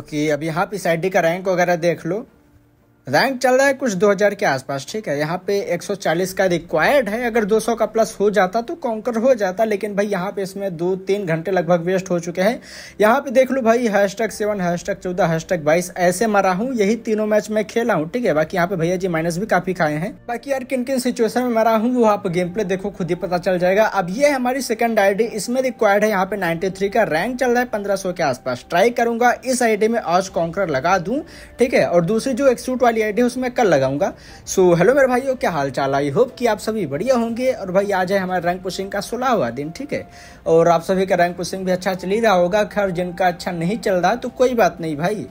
okay अब यहाँ पे एस आई डी का रैंक वगैरह देख लो रैंक चल रहा है कुछ 2000 के आसपास ठीक है यहाँ पे 140 का रिक्वायर्ड है अगर 200 का प्लस हो जाता तो कॉन्कर हो जाता लेकिन भाई यहाँ पे इसमें दो तीन घंटे लगभग वेस्ट हो चुके हैं यहाँ पे देख लो भाई hashtag seven hashtag चौदह हैश टैग बाईस ऐसे मरा हूँ यही तीनों मैच में खेला हूँ ठीक है बाकी यहाँ पे भैया जी माइनस भी काफी खाए हैं बाकी यार किन किन सिचुएशन में मरा हूँ वो आप गेम प्ले देखो खुद ही पता चल जाएगा अब ये हमारी सेकंड आईडी इसमें रिक्वायर्ड है यहाँ पे थ्री का रैंक चल रहा है सौ के आसपास ट्राई करूंगा इस आईडी में आज कॉन्कर लगा दू ठीक है और दूसरी जो एक्सूट वाली आइडिया उसमें कल लगाऊंगा सो हेलो मेरे भाइयों क्या हाल चाल आई होप कि आप सभी बढ़िया होंगे और भाई आज है हमारे रैंक पुशिंग का हुआ दिन ठीक है और आप सभी का रैंक पुशिंग भी अच्छा चल ही रहा होगा खैर जिनका अच्छा नहीं चल रहा तो कोई बात नहीं भाई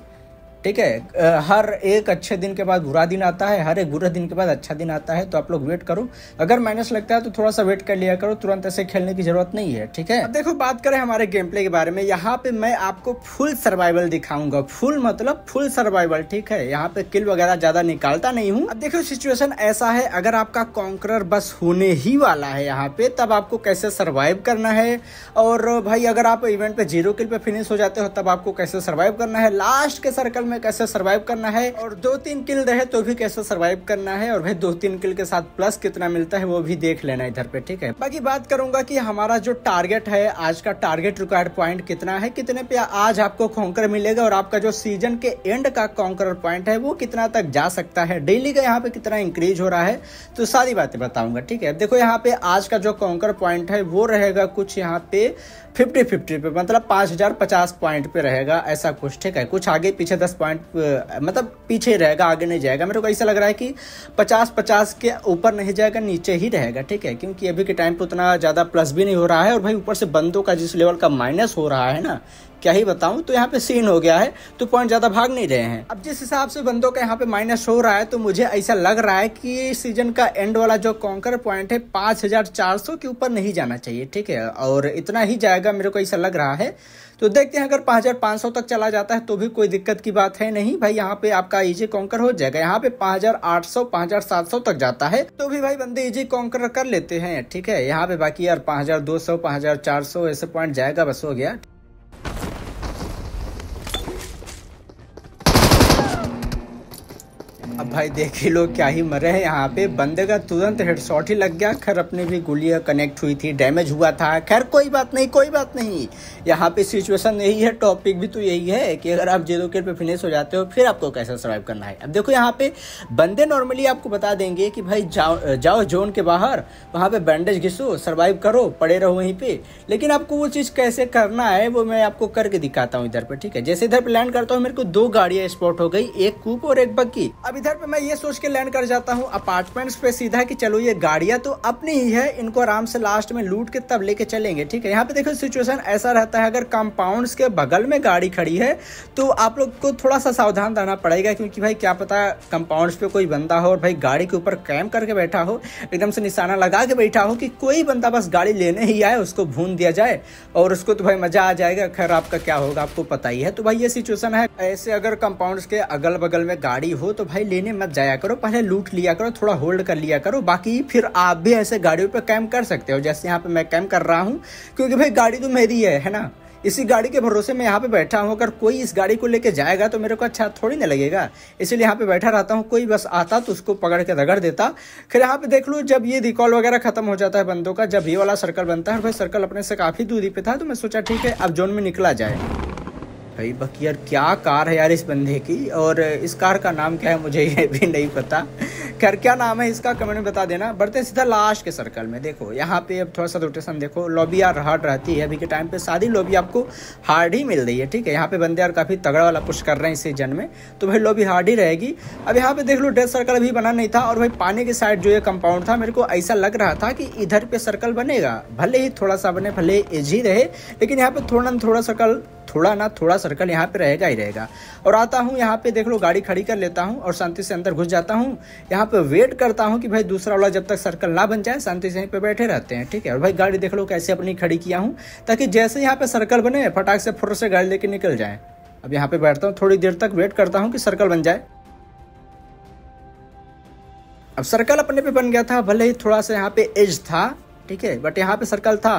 ठीक है हर एक अच्छे दिन के बाद बुरा दिन आता है हर एक बुरे दिन के बाद अच्छा दिन आता है तो आप लोग वेट करो अगर माइनस लगता है तो थोड़ा सा वेट कर लिया करो तुरंत ऐसे खेलने की जरूरत नहीं है ठीक है देखो बात करें हमारे गेम प्ले के बारे में यहाँ पे मैं आपको फुल सर्वाइवल दिखाऊंगा फुल मतलब फुल सर्वाइवल ठीक है यहाँ पे किल वगैरह ज्यादा निकालता नहीं हूँ अब देखो सिचुएशन ऐसा है अगर आपका कॉन्करर बस होने ही वाला है यहाँ पे तब आपको कैसे सर्वाइव करना है और भाई अगर आप इवेंट पे जीरो किल पे फिनिश हो जाते हो तब आपको कैसे सर्वाइव करना है लास्ट के सर्कल में कैसे सर्वाइव करना है और दो तीन किल रहे तो भी कैसे सर्वाइव करना है और भाई दो तीन किल के साथ प्लस कितना मिलता है वो भी देख लेना इधर पे ठीक है बाकी बात करूंगा की हमारा जो टारगेट है आज का टारगेट रिक्वायर्ड पॉइंट कितना है कितने पे आज आपको कॉन्कर मिलेगा और आपका जो सीजन के एंड का कॉन्कर पॉइंट है वो कितना तक जा सकता है डेली का यहाँ पे कितना इंक्रीज हो रहा है तो सारी बातें बताऊंगा ठीक है देखो यहाँ पे आज का जो कॉन्कर पॉइंट है वो रहेगा कुछ यहाँ पे फिफ्टी फिफ्टी पे मतलब पाँच हज़ार पचास पॉइंट पे रहेगा ऐसा कुछ ठीक है कुछ आगे पीछे दस पॉइंट मतलब पीछे रहेगा आगे नहीं जाएगा मेरे को ऐसा लग रहा है कि पचास पचास के ऊपर नहीं जाएगा नीचे ही रहेगा ठीक है क्योंकि अभी के टाइम पे उतना ज़्यादा प्लस भी नहीं हो रहा है और भाई ऊपर से बंदों का जिस लेवल का माइनस हो रहा है ना क्या ही बताऊं तो यहाँ पे सीन हो गया है तो पॉइंट ज्यादा भाग नहीं रहे हैं अब जिस हिसाब से बंदों का यहाँ पे माइनस हो रहा है तो मुझे ऐसा लग रहा है कि सीजन का एंड वाला जो कॉन्कर पॉइंट है पांच हजार चार सौ के ऊपर नहीं जाना चाहिए ठीक है और इतना ही जाएगा मेरे को ऐसा लग रहा है तो देखते हैं अगर पाँच हजार सौ तक चला जाता है तो भी कोई दिक्कत की बात है नहीं भाई यहाँ पे आपका इजी e कॉन्कर हो जाएगा यहाँ पे पांच हजार आठ सौ हजार सात सौ तक जाता है तो भी भाई बंदे इजी e कॉन्कर कर लेते हैं ठीक है यहाँ पे बाकी यार पाँच हजार दो सौ हजार चार सौ ऐसे पॉइंट जाएगा बस हो गया अब भाई देख लोग लो क्या ही मरे हैं यहाँ पे बंदे का तुरंत हेडशॉट ही लग गया खैर अपनी भी गोलियाँ कनेक्ट हुई थी डैमेज हुआ था खैर कोई बात नहीं कोई बात नहीं यहाँ पे सिचुएशन यही है टॉपिक भी तो यही है कि अगर आप जीरो केट पर फिनिश हो जाते हो फिर आपको कैसे सर्वाइव करना है अब देखो यहाँ पे बंदे नॉर्मली आपको बता देंगे कि भाई जाओ जाओ जोन के बाहर वहाँ पर बैंडेज घिसो सर्वाइव करो पड़े रहो वहीं पर लेकिन आपको वो चीज़ कैसे करना है वो मैं आपको करके दिखाता हूँ इधर पर ठीक है जैसे इधर पर लैंड करता हूँ मेरे को दो गाड़ियाँ स्पॉट हो गई एक कूप और एक बग्गी अब इधर पे मैं ये सोच के लैंड कर जाता हूँ अपार्टमेंट्स पे सीधा कि चलो ये गाड़ियाँ तो अपनी ही है इनको आराम से लास्ट में लूट के तब लेके चलेंगे ठीक है यहाँ पे देखो सिचुएशन ऐसा रहता है अगर कंपाउंड्स के बगल में गाड़ी खड़ी है तो आप लोग को थोड़ा सा सावधान रहना पड़ेगा क्योंकि भाई क्या पता कंपाउंड्स पे कोई बंदा हो और भाई गाड़ी के ऊपर कैम करके बैठा हो एकदम से निशाना लगा के बैठा हो कि कोई बंदा बस गाड़ी लेने ही आए उसको भून दिया जाए और उसको तो भाई मजा आ जाएगा खैर आपका क्या होगा आपको पता ही है तो भाई ये सिचुएशन है ऐसे अगर कंपाउंड्स के अगल बगल में गाड़ी हो तो भाई लेने मत जाया करो पहले लूट लिया करो थोड़ा होल्ड कर लिया करो बाकी फिर आप भी ऐसे गाड़ियों पर कैम कर सकते हो जैसे यहाँ पे मैं कैम कर रहा हूँ क्योंकि भाई गाड़ी तो मेरी है है ना इसी गाड़ी के भरोसे मैं यहाँ पे बैठा हूँ अगर कोई इस गाड़ी को लेके जाएगा तो मेरे को अच्छा थोड़ी ना लगेगा इसलिए यहाँ पे बैठा रहता हूँ कोई बस आता तो उसको पकड़ के रगड़ देता फिर यहाँ पे देख लो जब ये रिकॉल वगैरह खत्म हो जाता है बंदों का जब ये वाला सर्कल बनता है भाई सर्कल अपने से काफ़ी दूरी पे था तो मैं सोचा ठीक है अब जोन में निकला जाए भाई बाकी यार क्या कार है यार इस बंदे की और इस कार का नाम क्या है मुझे ये भी नहीं पता खैर क्या नाम है इसका कमेंट में बता देना बढ़ते सीधा लास्ट के सर्कल में देखो यहाँ पे अब थोड़ा सा रोटेशन देखो लॉबी यार हार्ड रहती है अभी के टाइम पे सादी लॉबी आपको हार्ड ही मिल रही है ठीक है यहाँ पे बंदे यार काफ़ी तगड़ा वाला पुश कर रहे हैं इसी जन में तो भाई लॉबी हार्ड ही रहेगी अब यहाँ पे देख लो डेथ सर्कल अभी बना नहीं था और भाई पानी के साइड जो ये कंपाउंड था मेरे को ऐसा लग रहा था कि इधर पे सर्कल बनेगा भले ही थोड़ा सा बने भले एज ही रहे लेकिन यहाँ पे थोड़ा ना थोड़ा सर्कल थोड़ा ना थोड़ा सर्कल यहाँ पे रहेगा ही रहेगा और आता हूँ यहाँ पे देख लो गाड़ी खड़ी कर लेता हूँ और शांति से अंदर घुस जाता हूँ यहाँ पे वेट करता हूँ कि भाई दूसरा वाला जब तक सर्कल ना बन जाए शांति से यहीं पर बैठे रहते हैं ठीक है और भाई गाड़ी देख लो कैसे अपनी खड़ी किया हूँ ताकि जैसे यहाँ पे सर्कल बने फटाक से फुर से गाड़ी लेके निकल जाए अब यहाँ पे बैठता हूँ थोड़ी देर तक वेट करता हूँ कि सर्कल बन जाए अब सर्कल अपने पे बन गया था भले ही थोड़ा सा यहाँ पे एज था ठीक है बट यहाँ पे सर्कल था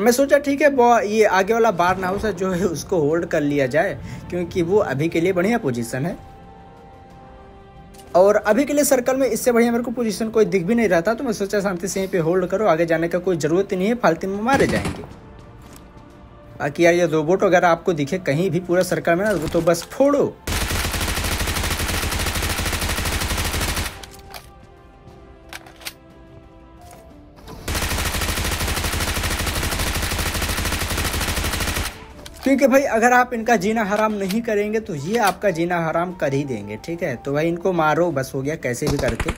मैं सोचा ठीक है ये आगे वाला बार नाउस है जो है उसको होल्ड कर लिया जाए क्योंकि वो अभी के लिए बढ़िया पोजीशन है और अभी के लिए सर्कल में इससे बढ़िया मेरे को पोजीशन कोई दिख भी नहीं रहा था तो मैं सोचा शांति से यहीं पे होल्ड करो आगे जाने का कोई ज़रूरत ही नहीं है फालतू में मारे जाएंगे बाकी यार ये रोबोट वगैरह आपको दिखे कहीं भी पूरा सर्कल में ना तो बस फोड़ो क्योंकि भाई अगर आप इनका जीना हराम नहीं करेंगे तो ये आपका जीना हराम कर ही देंगे ठीक है तो भाई इनको मारो बस हो गया कैसे भी करके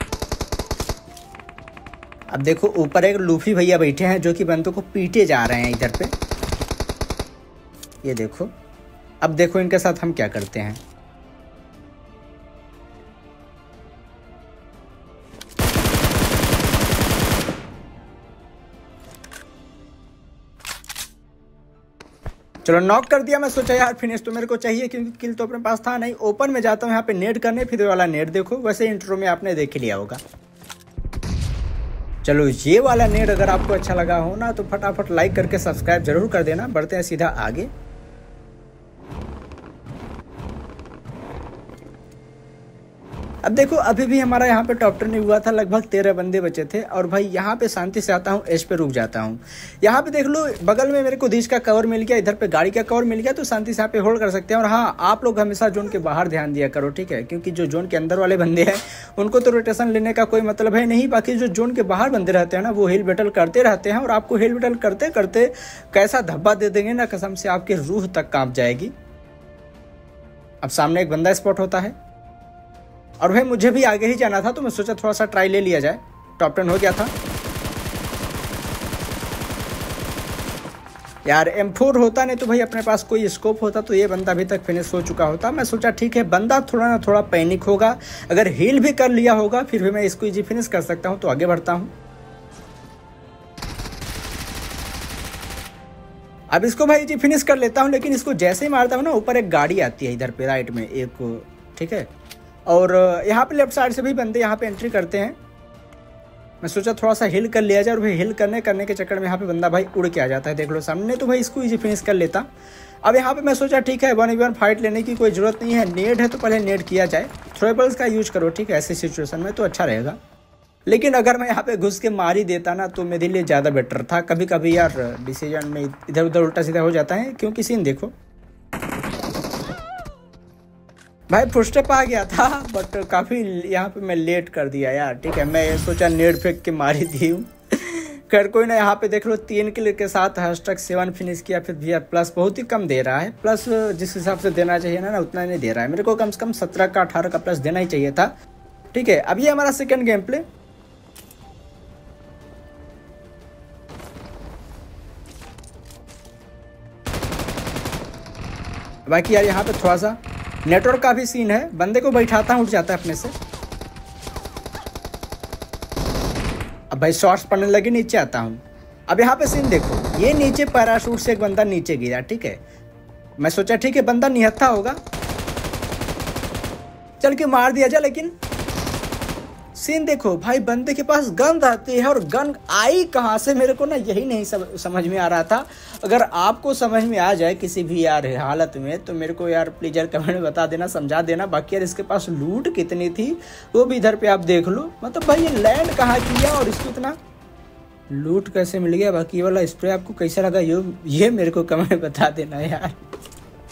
अब देखो ऊपर एक लूफी भैया बैठे हैं जो कि बंदों को पीटे जा रहे हैं इधर पे ये देखो अब देखो इनके साथ हम क्या करते हैं चलो नॉक कर दिया मैं सोचा यार फिनिश तो मेरे को चाहिए क्योंकि किल तो अपने पास था नहीं ओपन में जाता हूँ यहाँ पे नेट करने फिर वाला नेट देखो वैसे इंट्रो में आपने देख लिया होगा चलो ये वाला नेट अगर आपको अच्छा लगा हो ना तो फटाफट लाइक करके सब्सक्राइब जरूर कर देना बढ़ते हैं सीधा आगे अब देखो अभी भी हमारा यहाँ पे टॉप टेन हुआ था लगभग तेरह बंदे बचे थे और भाई यहाँ पे शांति से आता हूँ एज पे रुक जाता हूँ यहाँ पे देख लो बगल में मेरे को दीज का कवर मिल गया इधर पे गाड़ी का कवर मिल गया तो शांति से यहाँ पे होल्ड कर सकते हैं और हाँ आप लोग हमेशा जोन के बाहर ध्यान दिया करो ठीक है क्योंकि जो जोन के अंदर वाले बंदे हैं उनको तो रोटेशन लेने का कोई मतलब है नहीं बाकी जो जोन के बाहर बंदे रहते हैं ना वो हिल बेटल करते रहते हैं और आपको हिल बेटल करते करते कैसा धब्बा दे देंगे ना कसम से आपके रूह तक कांप जाएगी अब सामने एक बंदा स्पॉट होता है और भाई मुझे भी आगे ही जाना था तो मैं सोचा थोड़ा सा ट्राई ले लिया जाए टॉप टेन हो गया था यार एम फोर होता नहीं तो भाई अपने पास कोई स्कोप होता तो ये बंदा अभी तक फिनिश हो चुका होता मैं सोचा ठीक है बंदा थोड़ा ना थोड़ा पैनिक होगा अगर हील भी कर लिया होगा फिर भी मैं इसको इजी फिनिश कर सकता हूँ तो आगे बढ़ता हूँ अब इसको भाई इजी फिनिश कर लेता हूँ लेकिन इसको जैसे ही मारता हूँ ना ऊपर एक गाड़ी आती है इधर पे राइट में एक ठीक है और यहाँ पे लेफ्ट साइड से भी बंदे यहाँ पे एंट्री करते हैं मैं सोचा थोड़ा सा हिल कर लिया जाए और भाई हिल करने करने के चक्कर में यहाँ पे बंदा भाई उड़ के आ जाता है देख लो सामने तो भाई इसको इजी फिनिश कर लेता अब यहाँ पे मैं सोचा ठीक है वन वन फाइट लेने की कोई ज़रूरत नहीं है नेट है तो पहले नेट किया जाए थ्रोएबल्स का यूज करो ठीक है ऐसे सिचुएशन में तो अच्छा रहेगा लेकिन अगर मैं यहाँ पे घुस के मार ही देता ना तो मेरे लिए ज़्यादा बेटर था कभी कभी यार डिसीजन में इधर उधर उल्टा सीधा हो जाता है क्योंकि सीन देखो भाई फुस्टेप आ गया था बट काफ़ी यहाँ पे मैं लेट कर दिया यार ठीक है मैं ये सोचा नेट फेंक के मारी थी खैर कोई ना यहाँ पे देख लो तीन किलर के साथ हैशटैग सेवन फिनिश किया फिर भी प्लस बहुत ही कम दे रहा है प्लस जिस हिसाब से देना चाहिए ना ना उतना नहीं दे रहा है मेरे को कम से कम सत्रह का अठारह का प्लस देना ही चाहिए था ठीक है अब ये हमारा सेकेंड गेम प्ले बाकी यार यहाँ पे थोड़ा सा नेटवर्क का भी सीन है बंदे को बैठाता हूँ उठ जाता है अपने से अब भाई शॉर्ट्स पड़ने लगे नीचे आता हूँ अब यहाँ पे सीन देखो ये नीचे पैराशूट से एक बंदा नीचे गिरा ठीक है मैं सोचा ठीक है बंदा निहत्था होगा चल के मार दिया जाए लेकिन सीन देखो भाई बंदे के पास गन आती है और गन आई कहाँ से मेरे को ना यही नहीं समझ में आ रहा था अगर आपको समझ में आ जाए किसी भी यार हालत में तो मेरे को यार प्लीज यार कमेंट में बता देना समझा देना बाकी यार इसके पास लूट कितनी थी वो भी इधर पे आप देख लो मतलब भाई ये लैंड कहाँ किया और इसको इतना लूट कैसे मिल गया बाकी वाला स्प्रे आपको कैसा लगा ये ये मेरे को कमेंट बता देना यार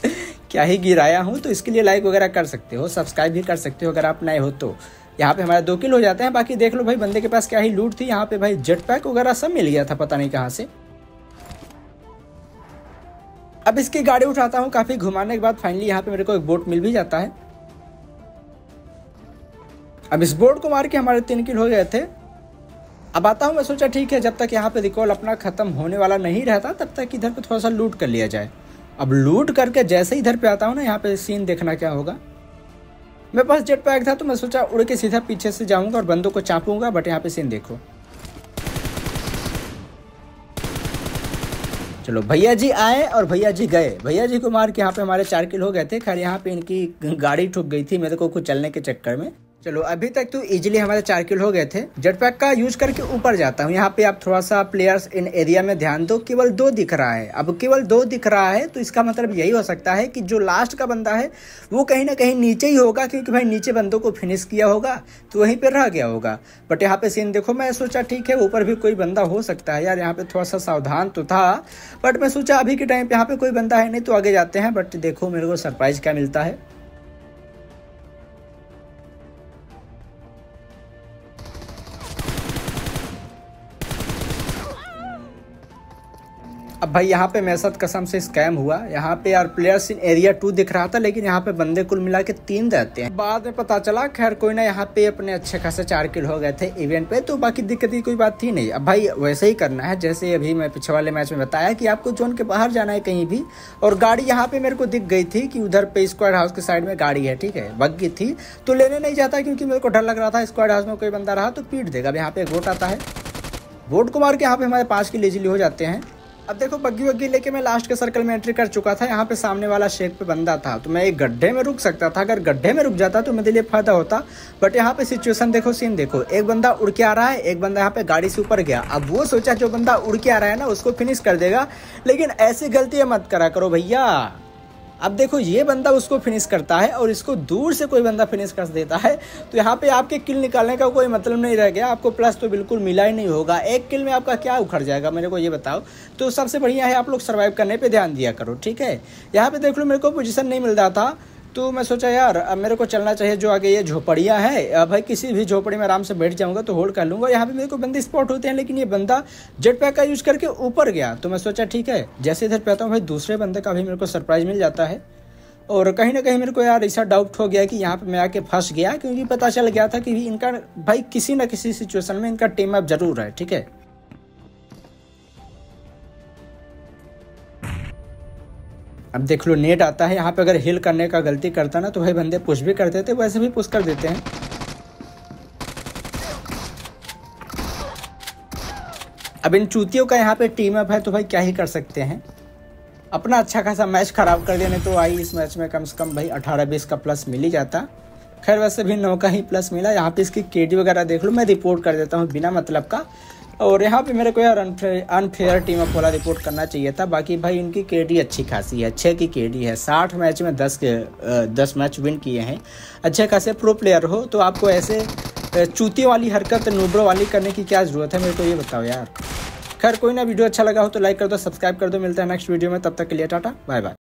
क्या ही गिराया हूँ तो इसके लिए लाइक वगैरह कर सकते हो सब्सक्राइब भी कर सकते हो अगर आप नए हो तो यहाँ पे हमारा दो किल हो जाते हैं बाकी देख लो भाई बंदे के पास क्या ही लूट थी यहाँ पे भाई जेट पैक वगैरह सब मिल गया था पता नहीं कहाँ से अब इसकी गाड़ी उठाता हूँ काफ़ी घुमाने के बाद फाइनली यहाँ पे मेरे को एक बोट मिल भी जाता है अब इस बोट को मार के हमारे तीन किल हो गए थे अब आता हूँ मैं सोचा ठीक है जब तक यहाँ पे रिकॉल अपना ख़त्म होने वाला नहीं रहता तब तक इधर पे थोड़ा सा लूट कर लिया जाए अब लूट करके जैसे ही इधर पे आता हूँ ना यहाँ पे सीन देखना क्या होगा मेरे पास जेट पैक था तो मैं सोचा उड़ के सीधा पीछे से जाऊंगा और बंदों को चापूंगा बट यहाँ पे सीन देखो चलो भैया जी आए और भैया जी गए भैया जी को मार के यहाँ पे हमारे चार किल हो गए थे खैर यहाँ पे इनकी गाड़ी ठुक गई थी मेरे को कुछ चलने के चक्कर में चलो अभी तक तो इजीली हमारे चार किल हो गए थे पैक का यूज करके ऊपर जाता हूँ यहाँ पे आप थोड़ा सा प्लेयर्स इन एरिया में ध्यान दो केवल दो दिख रहा है अब केवल दो दिख रहा है तो इसका मतलब यही हो सकता है कि जो लास्ट का बंदा है वो कहीं ना कहीं नीचे ही होगा क्योंकि भाई नीचे बंदों को फिनिश किया होगा तो वहीं पर रह गया होगा बट यहाँ पे सीन देखो मैं सोचा ठीक है ऊपर भी कोई बंदा हो सकता है यार यहाँ पे थोड़ा सा सावधान तो था बट मैं सोचा अभी के टाइम पे यहाँ पे कोई बंदा है नहीं तो आगे जाते हैं बट देखो मेरे को सरप्राइज क्या मिलता है अब भाई यहाँ पे मेरे साथ कसम से स्कैम हुआ यहाँ पे यार प्लेयर्स इन एरिया टू दिख रहा था लेकिन यहाँ पे बंदे कुल मिला के तीन रहते हैं बाद में पता चला खैर कोई ना यहाँ पे अपने अच्छे खासे चार किल हो गए थे इवेंट पे तो बाकी दिक्कत की कोई बात थी नहीं अब भाई वैसे ही करना है जैसे अभी मैं पिछले वाले मैच में बताया कि आपको जोन के बाहर जाना है कहीं भी और गाड़ी यहाँ पे मेरे को दिख गई थी कि उधर पे स्क्वाड हाउस के साइड में गाड़ी है ठीक है बग्गी थी तो लेने नहीं जाता क्योंकि मेरे को डर लग रहा था स्क्वाड हाउस में कोई बंदा रहा तो पीट देगा अब यहाँ पे वोट आता है वोट को मार के यहाँ पे हमारे पाँच किल इजिली हो जाते हैं अब देखो बग्गी वग्गी लेके मैं लास्ट के सर्कल में एंट्री कर चुका था यहाँ पे सामने वाला शेक पे बंदा था तो मैं एक गड्ढे में रुक सकता था अगर गड्ढे में रुक जाता तो मेरे लिए फायदा होता बट यहाँ पे सिचुएशन देखो सीन देखो एक बंदा उड़ के आ रहा है एक बंदा यहाँ पे गाड़ी से ऊपर गया अब वो सोचा जो बंदा उड़ के आ रहा है ना उसको फिनिश कर देगा लेकिन ऐसी गलतियाँ मत करा करो भैया अब देखो ये बंदा उसको फिनिश करता है और इसको दूर से कोई बंदा फिनिश कर देता है तो यहाँ पे आपके किल निकालने का कोई मतलब नहीं रह गया आपको प्लस तो बिल्कुल मिला ही नहीं होगा एक किल में आपका क्या उखड़ जाएगा मेरे को ये बताओ तो सबसे बढ़िया है आप लोग सर्वाइव करने पर ध्यान दिया करो ठीक है यहाँ पर देख लो मेरे को पोजिशन नहीं मिल रहा था तो मैं सोचा यार अब मेरे को चलना चाहिए जो आगे ये झोपड़ियाँ हैं भाई किसी भी झोपड़ी में आराम से बैठ जाऊँगा तो होल्ड कर लूँगा यहाँ पे मेरे को बंदे स्पॉट होते हैं लेकिन ये बंदा जेट पैक का यूज़ करके ऊपर गया तो मैं सोचा ठीक है जैसे इधर पैता हूँ भाई दूसरे बंदे का भी मेरे को सरप्राइज़ मिल जाता है और कहीं ना कहीं मेरे को यार ऐसा डाउट हो गया कि यहाँ पे मैं आके फंस गया क्योंकि पता चल गया था कि इनका भाई किसी ना किसी सिचुएशन में इनका टीम अप जरूर है ठीक है अब देख लो नेट आता है यहाँ पे अगर हिल करने का गलती करता ना तो भाई बंदे पुश भी करते थे वैसे भी पुश कर देते हैं अब इन चूतियों का यहाँ पे टीम अप है तो भाई क्या ही कर सकते हैं अपना अच्छा खासा मैच खराब कर देने तो आई इस मैच में कम से कम भाई 18-20 का प्लस मिल ही जाता खैर वैसे भी नौ का ही प्लस मिला यहाँ पे इसकी केडी वगैरह देख लो मैं रिपोर्ट कर देता हूँ बिना मतलब का और यहाँ पे मेरे को यार अनफेयर टीम अप वाला रिपोर्ट करना चाहिए था बाकी भाई इनकी केडी अच्छी खासी है छः की केडी है साठ मैच में दस के दस मैच विन किए हैं अच्छे खासे प्रो प्लेयर हो तो आपको ऐसे चूती वाली हरकत नूबरो वाली करने की क्या ज़रूरत है मेरे को ये बताओ यार खैर कोई ना वीडियो अच्छा लगा हो तो लाइक कर दो सब्सक्राइब कर दो मिलता है नेक्स्ट वीडियो में तब तक के लिए टाटा बाय बाय